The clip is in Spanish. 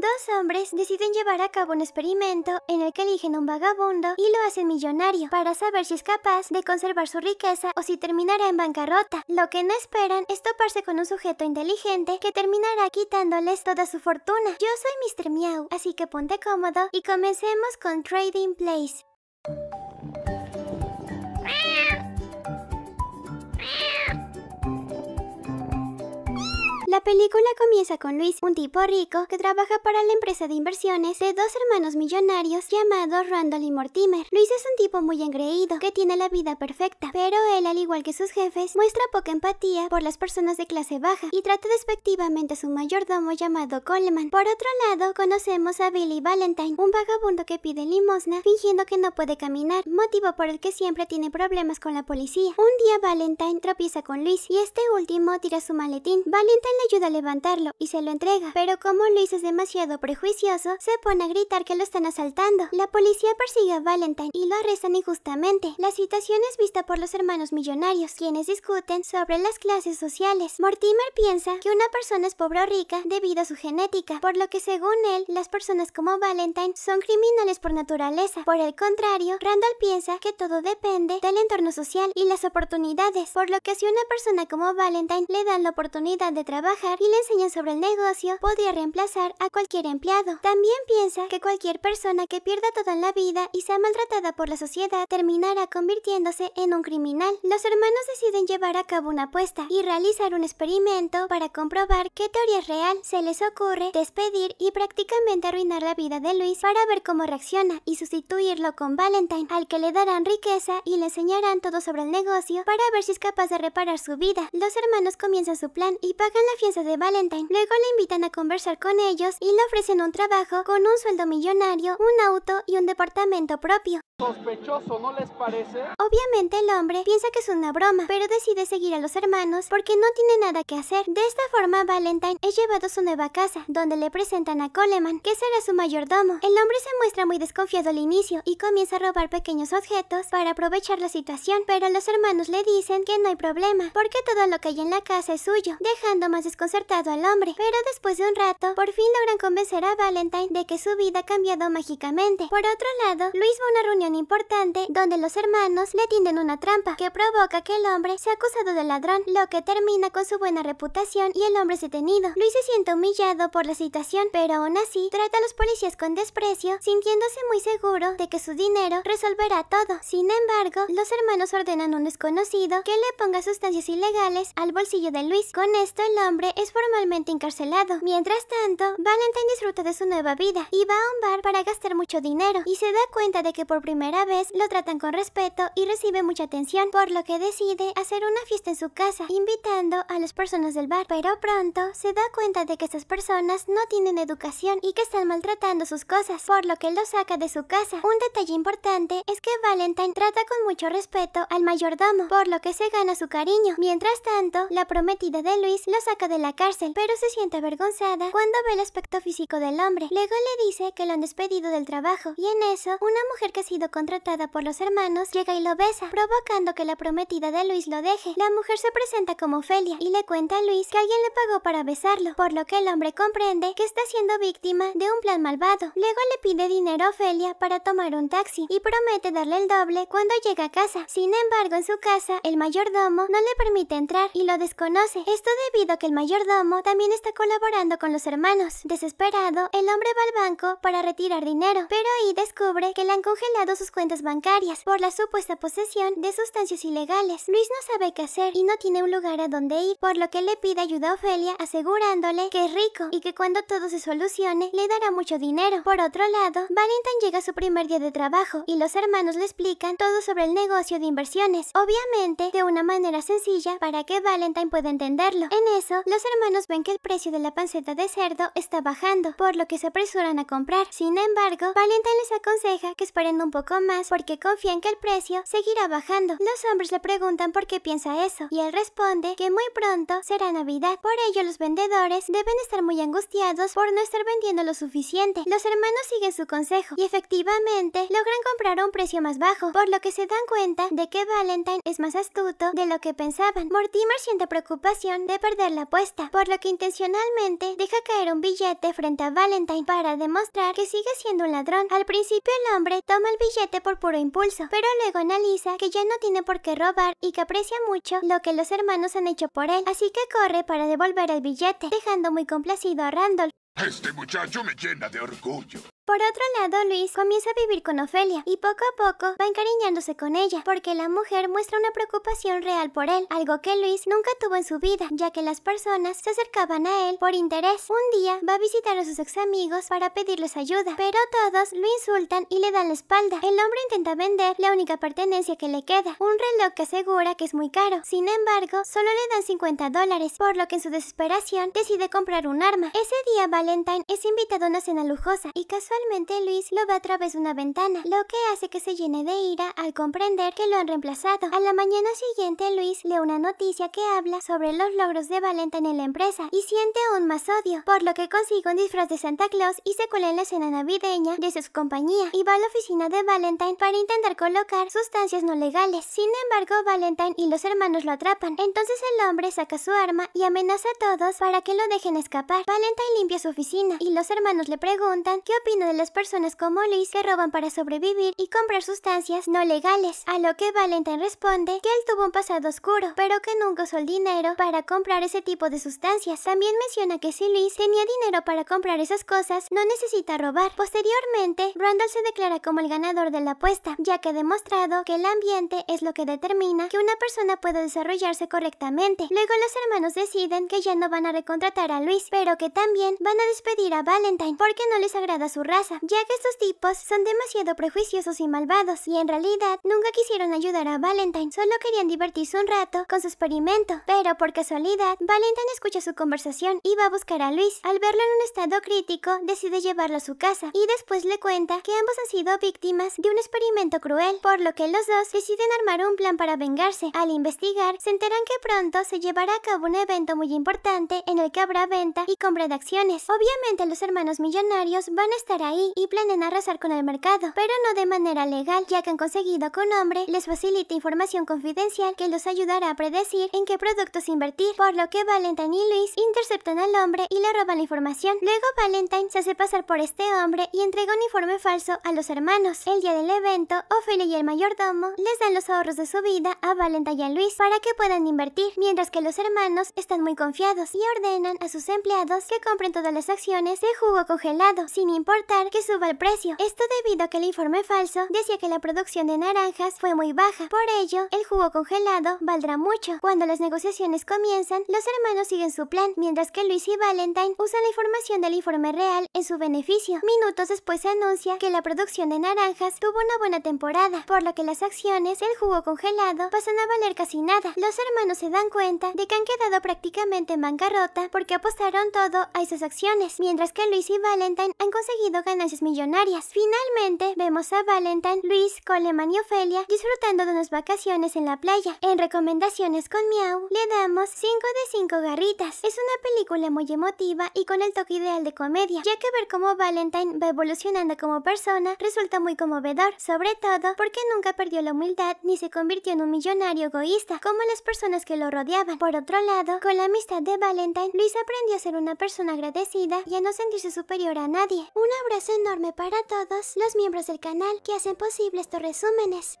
Dos hombres deciden llevar a cabo un experimento en el que eligen un vagabundo y lo hacen millonario para saber si es capaz de conservar su riqueza o si terminará en bancarrota. Lo que no esperan es toparse con un sujeto inteligente que terminará quitándoles toda su fortuna. Yo soy Mr. Meow, así que ponte cómodo y comencemos con Trading Place. La película comienza con Luis, un tipo rico que trabaja para la empresa de inversiones de dos hermanos millonarios llamados Randall y Mortimer. Luis es un tipo muy engreído, que tiene la vida perfecta, pero él, al igual que sus jefes, muestra poca empatía por las personas de clase baja y trata despectivamente a su mayordomo llamado Coleman. Por otro lado, conocemos a Billy Valentine, un vagabundo que pide limosna fingiendo que no puede caminar, motivo por el que siempre tiene problemas con la policía. Un día Valentine tropieza con Luis y este último tira su maletín. Valentine ayuda a levantarlo y se lo entrega, pero como Luis es demasiado prejuicioso, se pone a gritar que lo están asaltando. La policía persigue a Valentine y lo arrestan injustamente. La situación es vista por los hermanos millonarios, quienes discuten sobre las clases sociales. Mortimer piensa que una persona es pobre o rica debido a su genética, por lo que según él, las personas como Valentine son criminales por naturaleza. Por el contrario, Randall piensa que todo depende del entorno social y las oportunidades, por lo que si una persona como Valentine le dan la oportunidad de trabajar y le enseñan sobre el negocio, podría reemplazar a cualquier empleado. También piensa que cualquier persona que pierda toda la vida y sea maltratada por la sociedad terminará convirtiéndose en un criminal. Los hermanos deciden llevar a cabo una apuesta y realizar un experimento para comprobar qué teoría es real. Se les ocurre despedir y prácticamente arruinar la vida de Luis para ver cómo reacciona y sustituirlo con Valentine, al que le darán riqueza y le enseñarán todo sobre el negocio para ver si es capaz de reparar su vida. Los hermanos comienzan su plan y pagan la fiesta de Valentine. Luego le invitan a conversar con ellos y le ofrecen un trabajo con un sueldo millonario, un auto y un departamento propio. Sospechoso, ¿no les parece? Obviamente el hombre piensa que es una broma, pero decide seguir a los hermanos porque no tiene nada que hacer. De esta forma, Valentine es llevado a su nueva casa, donde le presentan a Coleman, que será su mayordomo. El hombre se muestra muy desconfiado al inicio y comienza a robar pequeños objetos para aprovechar la situación, pero los hermanos le dicen que no hay problema, porque todo lo que hay en la casa es suyo, dejando más desconcertado al hombre. Pero después de un rato, por fin logran convencer a Valentine de que su vida ha cambiado mágicamente. Por otro lado, Luis va a una reunión importante donde los hermanos le tienden una trampa que provoca que el hombre sea acusado de ladrón, lo que termina con su buena reputación y el hombre es detenido. Luis se siente humillado por la situación, pero aún así trata a los policías con desprecio, sintiéndose muy seguro de que su dinero resolverá todo. Sin embargo, los hermanos ordenan a un desconocido que le ponga sustancias ilegales al bolsillo de Luis. Con esto el hombre es formalmente encarcelado. Mientras tanto, Valentine disfruta de su nueva vida y va a un bar para gastar mucho dinero y se da cuenta de que por primera vez, lo tratan con respeto y recibe mucha atención, por lo que decide hacer una fiesta en su casa, invitando a las personas del bar. Pero pronto se da cuenta de que esas personas no tienen educación y que están maltratando sus cosas, por lo que lo saca de su casa. Un detalle importante es que Valentine trata con mucho respeto al mayordomo, por lo que se gana su cariño. Mientras tanto, la prometida de Luis lo saca de la cárcel, pero se siente avergonzada cuando ve el aspecto físico del hombre. Luego le dice que lo han despedido del trabajo, y en eso, una mujer que ha sido contratada por los hermanos, llega y lo besa, provocando que la prometida de Luis lo deje. La mujer se presenta como Ofelia y le cuenta a Luis que alguien le pagó para besarlo, por lo que el hombre comprende que está siendo víctima de un plan malvado. Luego le pide dinero a Ofelia para tomar un taxi y promete darle el doble cuando llega a casa. Sin embargo, en su casa, el mayordomo no le permite entrar y lo desconoce. Esto debido a que el mayordomo también está colaborando con los hermanos. Desesperado, el hombre va al banco para retirar dinero, pero ahí descubre que le han congelado sus cuentas bancarias por la supuesta posesión de sustancias ilegales. Luis no sabe qué hacer y no tiene un lugar a donde ir, por lo que le pide ayuda a Ofelia asegurándole que es rico y que cuando todo se solucione le dará mucho dinero. Por otro lado, Valentine llega a su primer día de trabajo y los hermanos le explican todo sobre el negocio de inversiones, obviamente de una manera sencilla para que Valentine pueda entenderlo. En eso, los hermanos ven que el precio de la panceta de cerdo está bajando, por lo que se apresuran a comprar. Sin embargo, Valentine les aconseja que esperen un poco más porque confía en que el precio seguirá bajando. Los hombres le preguntan por qué piensa eso y él responde que muy pronto será Navidad. Por ello los vendedores deben estar muy angustiados por no estar vendiendo lo suficiente. Los hermanos siguen su consejo y efectivamente logran comprar a un precio más bajo, por lo que se dan cuenta de que Valentine es más astuto de lo que pensaban. Mortimer siente preocupación de perder la apuesta, por lo que intencionalmente deja caer un billete frente a Valentine para demostrar que sigue siendo un ladrón. Al principio el hombre toma el billete por puro impulso, pero luego analiza que ya no tiene por qué robar y que aprecia mucho lo que los hermanos han hecho por él, así que corre para devolver el billete, dejando muy complacido a Randall. Este muchacho me llena de orgullo. Por otro lado, Luis comienza a vivir con Ofelia y poco a poco va encariñándose con ella, porque la mujer muestra una preocupación real por él, algo que Luis nunca tuvo en su vida, ya que las personas se acercaban a él por interés. Un día va a visitar a sus ex amigos para pedirles ayuda, pero todos lo insultan y le dan la espalda. El hombre intenta vender la única pertenencia que le queda, un reloj que asegura que es muy caro. Sin embargo, solo le dan 50 dólares, por lo que en su desesperación decide comprar un arma. Ese día Valentine es invitado a una cena lujosa y casualmente Finalmente Luis lo ve a través de una ventana, lo que hace que se llene de ira al comprender que lo han reemplazado. A la mañana siguiente Luis lee una noticia que habla sobre los logros de Valentine en la empresa y siente aún más odio, por lo que consigue un disfraz de Santa Claus y se cuela en la escena navideña de su compañía y va a la oficina de Valentine para intentar colocar sustancias no legales. Sin embargo, Valentine y los hermanos lo atrapan. Entonces el hombre saca su arma y amenaza a todos para que lo dejen escapar. Valentine limpia su oficina y los hermanos le preguntan qué opina de las personas como Luis que roban para sobrevivir y comprar sustancias no legales, a lo que Valentine responde que él tuvo un pasado oscuro, pero que nunca usó el dinero para comprar ese tipo de sustancias. También menciona que si Luis tenía dinero para comprar esas cosas, no necesita robar. Posteriormente, Randall se declara como el ganador de la apuesta, ya que ha demostrado que el ambiente es lo que determina que una persona pueda desarrollarse correctamente. Luego los hermanos deciden que ya no van a recontratar a Luis, pero que también van a despedir a Valentine porque no les agrada su raza, ya que estos tipos son demasiado prejuiciosos y malvados, y en realidad nunca quisieron ayudar a Valentine, solo querían divertirse un rato con su experimento. Pero por casualidad, Valentine escucha su conversación y va a buscar a Luis. Al verlo en un estado crítico, decide llevarlo a su casa, y después le cuenta que ambos han sido víctimas de un experimento cruel, por lo que los dos deciden armar un plan para vengarse. Al investigar, se enteran que pronto se llevará a cabo un evento muy importante en el que habrá venta y compra de acciones. Obviamente los hermanos millonarios van a estar ahí y planean arrasar con el mercado, pero no de manera legal, ya que han conseguido con hombre les facilita información confidencial que los ayudará a predecir en qué productos invertir, por lo que Valentine y Luis interceptan al hombre y le roban la información. Luego Valentine se hace pasar por este hombre y entrega un informe falso a los hermanos. El día del evento, Ophelia y el mayordomo les dan los ahorros de su vida a Valentine y a Luis para que puedan invertir, mientras que los hermanos están muy confiados y ordenan a sus empleados que compren todas las acciones de jugo congelado, sin importar que suba el precio. Esto debido a que el informe falso decía que la producción de naranjas fue muy baja. Por ello, el jugo congelado valdrá mucho. Cuando las negociaciones comienzan, los hermanos siguen su plan, mientras que Luis y Valentine usan la información del informe real en su beneficio. Minutos después se anuncia que la producción de naranjas tuvo una buena temporada, por lo que las acciones del jugo congelado pasan a valer casi nada. Los hermanos se dan cuenta de que han quedado prácticamente en bancarrota porque apostaron todo a esas acciones, mientras que Luis y Valentine han conseguido ganancias millonarias. Finalmente, vemos a Valentine, Luis, Coleman y Ofelia disfrutando de unas vacaciones en la playa. En recomendaciones con Miau, le damos 5 de 5 garritas. Es una película muy emotiva y con el toque ideal de comedia, ya que ver cómo Valentine va evolucionando como persona resulta muy conmovedor, sobre todo porque nunca perdió la humildad ni se convirtió en un millonario egoísta como las personas que lo rodeaban. Por otro lado, con la amistad de Valentine, Luis aprendió a ser una persona agradecida y a no sentirse superior a nadie. Una es enorme para todos los miembros del canal que hacen posible estos resúmenes.